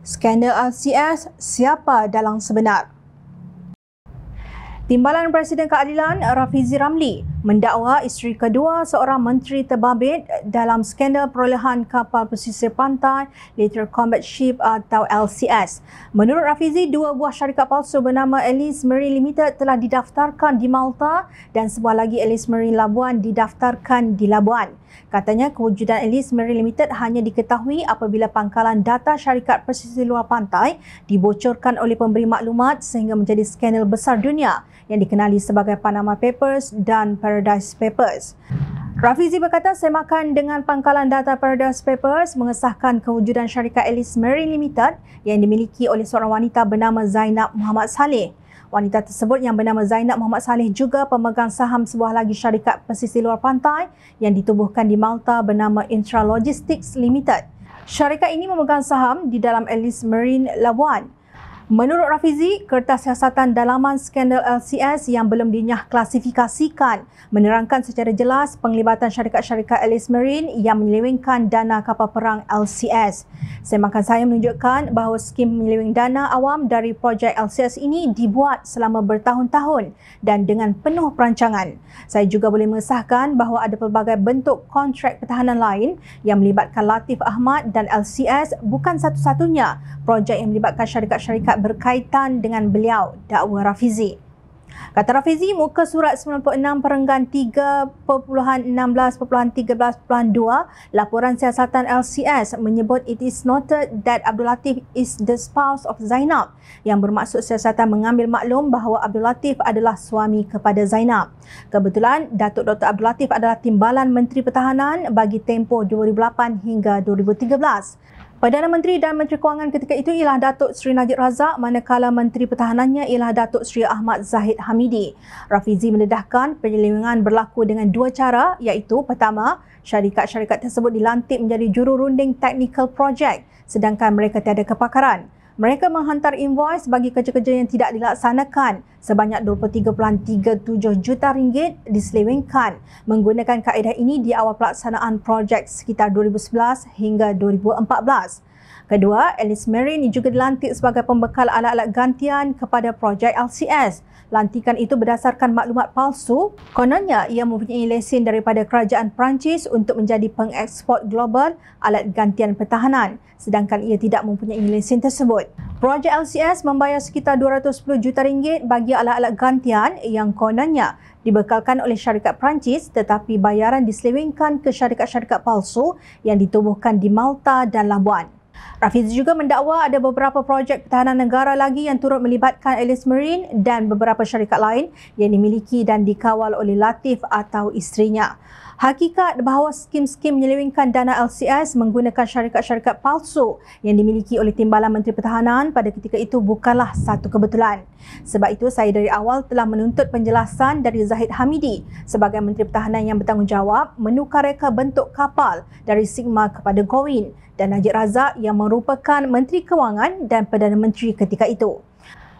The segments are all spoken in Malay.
Skandal RCS, siapa dalang sebenar? Timbalan Presiden Keadilan Rafizi Ramli mendakwa isteri kedua seorang menteri terbabit dalam skandal perolehan kapal pesisir pantai later Combat Ship atau LCS. Menurut Rafizi, dua buah syarikat palsu bernama Alice Marine Limited telah didaftarkan di Malta dan sebuah lagi Alice Marine Labuan didaftarkan di Labuan. Katanya kewujudan Alice Marine Limited hanya diketahui apabila pangkalan data syarikat pesisir luar pantai dibocorkan oleh pemberi maklumat sehingga menjadi skandal besar dunia yang dikenali sebagai Panama Papers dan Paris Paradise Papers. Rafizi berkata semakan dengan pangkalan data Paradise Papers mengesahkan kewujudan syarikat Alice Marine Limited yang dimiliki oleh seorang wanita bernama Zainab Muhammad Saleh. Wanita tersebut yang bernama Zainab Muhammad Saleh juga pemegang saham sebuah lagi syarikat pesisir luar pantai yang ditubuhkan di Malta bernama Intralogistics Limited. Syarikat ini memegang saham di dalam Alice Marine Labuan. Menurut Rafizi, kertas siasatan dalaman skandal LCS yang belum dinyah klasifikasikan menerangkan secara jelas penglibatan syarikat-syarikat Alice Marine yang menyelewengkan dana kapal perang LCS. Semakan saya menunjukkan bahawa skim menyeleweng dana awam dari projek LCS ini dibuat selama bertahun-tahun dan dengan penuh perancangan. Saya juga boleh mengesahkan bahawa ada pelbagai bentuk kontrak pertahanan lain yang melibatkan Latif Ahmad dan LCS bukan satu-satunya projek yang melibatkan syarikat-syarikat berkaitan dengan beliau, dakwa Rafizi. Kata Rafizi, muka surat 96 perenggan 3.16.13.2 laporan siasatan LCS menyebut it is noted that Abdul Latif is the spouse of Zainab yang bermaksud siasatan mengambil maklum bahawa Abdul Latif adalah suami kepada Zainab. Kebetulan, Datuk Dr. Abdul Latif adalah timbalan Menteri Pertahanan bagi tempoh 2008 hingga 2013. Perdana Menteri dan Menteri Kewangan ketika itu ialah Datuk Seri Najib Razak manakala Menteri Pertahanannya ialah Datuk Seri Ahmad Zahid Hamidi. Rafizi mendedahkan penyelewengan berlaku dengan dua cara iaitu pertama, syarikat-syarikat tersebut dilantik menjadi juru runding technical project sedangkan mereka tiada kepakaran mereka menghantar invoice bagi kerja-kerja yang tidak dilaksanakan sebanyak 23.37 juta ringgit diselewengkan menggunakan kaedah ini di awal pelaksanaan projek sekitar 2011 hingga 2014. Kedua, Alice Mary ini juga dilantik sebagai pembekal alat-alat gantian kepada projek LCS. Lantikan itu berdasarkan maklumat palsu. Kononnya, ia mempunyai lesen daripada kerajaan Perancis untuk menjadi pengekspor global alat gantian pertahanan sedangkan ia tidak mempunyai lesen tersebut. Projek LCS membayar sekitar 210 juta ringgit bagi alat-alat gantian yang kononnya dibekalkan oleh syarikat Perancis tetapi bayaran diselewengkan ke syarikat-syarikat palsu yang ditubuhkan di Malta dan Labuan. Rafiz juga mendakwa ada beberapa projek pertahanan negara lagi yang turut melibatkan Alice Marine dan beberapa syarikat lain yang dimiliki dan dikawal oleh Latif atau isterinya. Hakikat bahawa skim-skim menyelewengkan dana LCS menggunakan syarikat-syarikat palsu yang dimiliki oleh Timbalan Menteri Pertahanan pada ketika itu bukanlah satu kebetulan. Sebab itu saya dari awal telah menuntut penjelasan dari Zahid Hamidi sebagai Menteri Pertahanan yang bertanggungjawab menukar reka bentuk kapal dari Sigma kepada Gowin dan Najib Razak yang merupakan Menteri Kewangan dan Perdana Menteri ketika itu.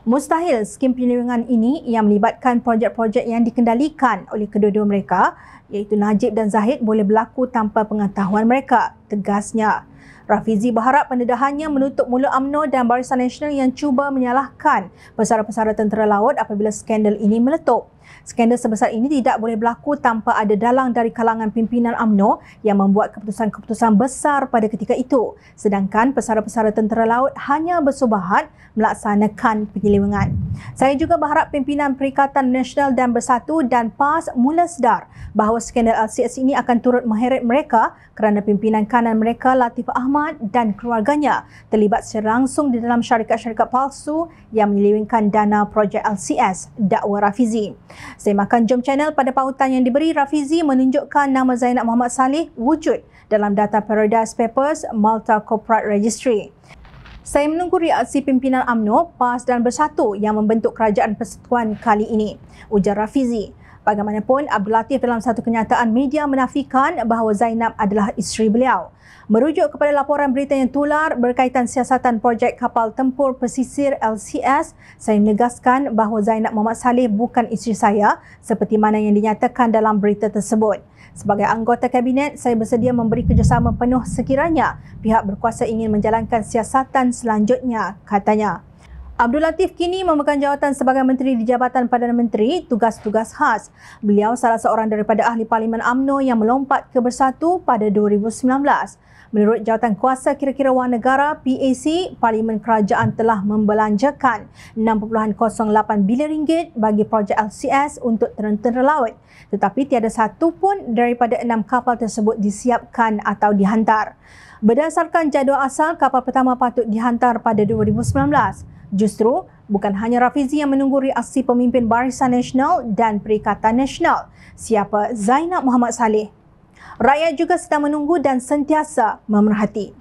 Mustahil skim penyelewengan ini yang melibatkan projek-projek yang dikendalikan oleh kedua-dua mereka iaitu Najib dan Zahid boleh berlaku tanpa pengetahuan mereka, tegasnya. Rafizi berharap pendedahannya menutup mulut UMNO dan Barisan Nasional yang cuba menyalahkan pesara-pesara tentera laut apabila skandal ini meletup. Skandal sebesar ini tidak boleh berlaku tanpa ada dalang dari kalangan pimpinan UMNO yang membuat keputusan-keputusan besar pada ketika itu. Sedangkan pesara-pesara tentera laut hanya bersubahat melaksanakan penyelewengan. Saya juga berharap pimpinan Perikatan Nasional dan Bersatu dan PAS mula sedar bahawa skandal LCS ini akan turut mengheret mereka kerana pimpinan kanan mereka Latif Ahmad dan keluarganya terlibat secara di dalam syarikat-syarikat palsu yang menyelewengkan dana projek LCS dakwa Rafizi. Saya makan Jom Channel pada pautan yang diberi Rafizi menunjukkan nama Zainab Muhammad Saleh wujud dalam data Paradise Papers Malta Corporate Registry. Saya menunggu reaksi pimpinan AMNO, PAS dan Bersatu yang membentuk kerajaan persatuan kali ini, ujar Rafizi. Bagaimanapun, Abdul Latif dalam satu kenyataan media menafikan bahawa Zainab adalah isteri beliau. Merujuk kepada laporan berita yang tular berkaitan siasatan projek kapal tempur pesisir LCS, saya menegaskan bahawa Zainab Muhammad Saleh bukan isteri saya seperti mana yang dinyatakan dalam berita tersebut. Sebagai anggota kabinet, saya bersedia memberi kerjasama penuh sekiranya pihak berkuasa ingin menjalankan siasatan selanjutnya, katanya. Abdul Latif kini memegang jawatan sebagai menteri di Jabatan Perdana Menteri tugas-tugas khas. Beliau salah seorang daripada ahli Parlimen AMNO yang melompat ke Bersatu pada 2019. Menurut jawatan kuasa kira-kira wang negara PAC, Parlimen Kerajaan telah membelanjakan 6.08 bilion ringgit bagi projek LCS untuk tentera laut. Tetapi tiada satu pun daripada enam kapal tersebut disiapkan atau dihantar. Berdasarkan jadual asal, kapal pertama patut dihantar pada 2019. Justru, bukan hanya Rafizi yang menunggu reaksi pemimpin Barisan Nasional dan Perikatan Nasional. Siapa Zainab Muhammad Saleh? Rakyat juga sedang menunggu dan sentiasa memerhati.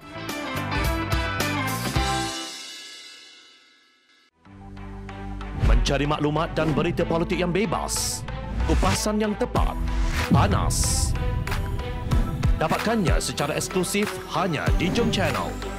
Mencari maklumat dan berita politik yang bebas, kupasan yang tepat, panas. Dapatkannya secara eksklusif hanya di Jom Channel.